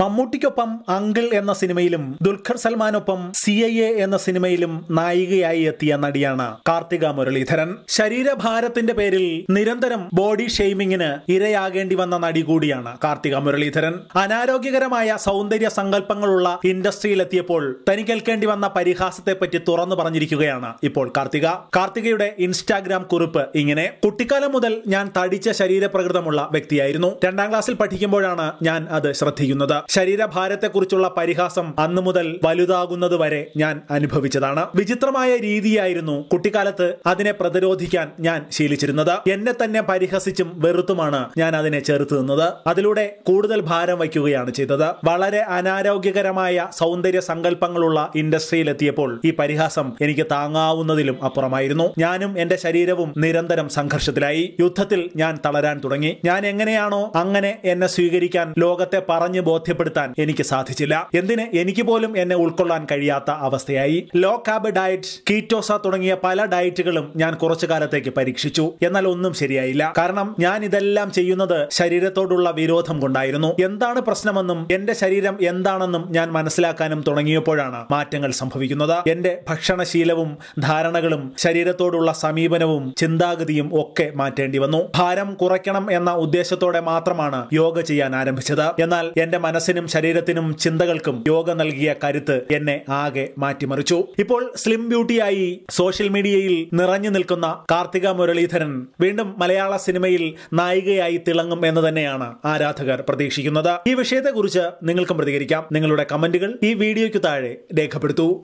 മമ്മൂട്ടിക്കൊപ്പം Uncle എന്ന സിനിമയിലും ദുൽഖർ സൽമാനൊപ്പം സി ഐ എ എന്ന സിനിമയിലും നായികയായി എത്തിയ നടിയാണ് കാർത്തിക മുരളീധരൻ ശരീരഭാരത്തിന്റെ പേരിൽ നിരന്തരം ബോഡി ഷെയ്മിങ്ങിന് ഇരയാകേണ്ടി വന്ന നടി കൂടിയാണ് കാർത്തിക മുരളീധരൻ അനാരോഗ്യകരമായ സൗന്ദര്യ സങ്കല്പങ്ങളുള്ള ഇൻഡസ്ട്രിയിലെത്തിയപ്പോൾ തനിക്കേൽക്കേണ്ടി വന്ന പരിഹാസത്തെപ്പറ്റി തുറന്നു പറഞ്ഞിരിക്കുകയാണ് ഇപ്പോൾ കാർത്തിക കാർത്തികയുടെ ഇൻസ്റ്റാഗ്രാം കുറിപ്പ് ഇങ്ങനെ കുട്ടിക്കാലം മുതൽ ഞാൻ തടിച്ച ശരീരപ്രകൃതമുള്ള വ്യക്തിയായിരുന്നു രണ്ടാം ക്ലാസ്സിൽ പഠിക്കുമ്പോഴാണ് ഞാൻ അത് ശ്രദ്ധിക്കുന്നത് ശരീരഭാരത്തെക്കുറിച്ചുള്ള പരിഹാസം അന്നു മുതൽ വലുതാകുന്നത് വരെ ഞാൻ അനുഭവിച്ചതാണ് വിചിത്രമായ രീതിയായിരുന്നു കുട്ടിക്കാലത്ത് അതിനെ പ്രതിരോധിക്കാൻ ഞാൻ ശീലിച്ചിരുന്നത് എന്നെ തന്നെ പരിഹസിച്ചും വെറുത്തുമാണ് ഞാൻ അതിനെ ചെറുത്തു നിന്നത് അതിലൂടെ കൂടുതൽ ഭാരം വയ്ക്കുകയാണ് ചെയ്തത് വളരെ അനാരോഗ്യകരമായ സൗന്ദര്യ സങ്കല്പങ്ങളുള്ള ഇൻഡസ്ട്രിയിലെത്തിയപ്പോൾ ഈ പരിഹാസം എനിക്ക് താങ്ങാവുന്നതിലും അപ്പുറമായിരുന്നു ഞാനും എന്റെ ശരീരവും നിരന്തരം സംഘർഷത്തിലായി യുദ്ധത്തിൽ ഞാൻ തളരാൻ തുടങ്ങി ഞാൻ എങ്ങനെയാണോ അങ്ങനെ എന്നെ സ്വീകരിക്കാൻ ലോകത്തെ പറഞ്ഞു ബോധ്യം ബോധ്യപ്പെടുത്താൻ എനിക്ക് സാധിച്ചില്ല എന്തിന് എനിക്ക് പോലും എന്നെ ഉൾക്കൊള്ളാൻ കഴിയാത്ത അവസ്ഥയായി ലോ കാബ് ഡയറ്റ് കീറ്റോസ തുടങ്ങിയ പല ഡയറ്റുകളും ഞാൻ കുറച്ചു കാലത്തേക്ക് പരീക്ഷിച്ചു എന്നാൽ ഒന്നും ശരിയായില്ല കാരണം ഞാൻ ഇതെല്ലാം ചെയ്യുന്നത് ശരീരത്തോടുള്ള വിരോധം കൊണ്ടായിരുന്നു എന്താണ് പ്രശ്നമെന്നും എന്റെ ശരീരം എന്താണെന്നും ഞാൻ മനസ്സിലാക്കാനും തുടങ്ങിയപ്പോഴാണ് മാറ്റങ്ങൾ സംഭവിക്കുന്നത് എന്റെ ഭക്ഷണശീലവും ധാരണകളും ശരീരത്തോടുള്ള സമീപനവും ചിന്താഗതിയും ഒക്കെ മാറ്റേണ്ടി വന്നു ഭാരം കുറയ്ക്കണം എന്ന ഉദ്ദേശത്തോടെ മാത്രമാണ് യോഗ ചെയ്യാൻ ആരംഭിച്ചത് എന്നാൽ എന്റെ മനസ്സ് മനസ്സിനും ശരീരത്തിനും ചിന്തകൾക്കും യോഗ നൽകിയ കരുത്ത് എന്നെ ആകെ മാറ്റിമറിച്ചു ഇപ്പോൾ സ്ലിം ബ്യൂട്ടിയായി സോഷ്യൽ മീഡിയയിൽ നിറഞ്ഞു നിൽക്കുന്ന കാർത്തിക മുരളീധരൻ വീണ്ടും മലയാള സിനിമയിൽ നായികയായി തിളങ്ങും എന്ന് തന്നെയാണ് ആരാധകർ പ്രതീക്ഷിക്കുന്നത് ഈ വിഷയത്തെക്കുറിച്ച് നിങ്ങൾക്കും പ്രതികരിക്കാം നിങ്ങളുടെ കമന്റുകൾ ഈ വീഡിയോയ്ക്ക് താഴെ രേഖപ്പെടുത്തൂ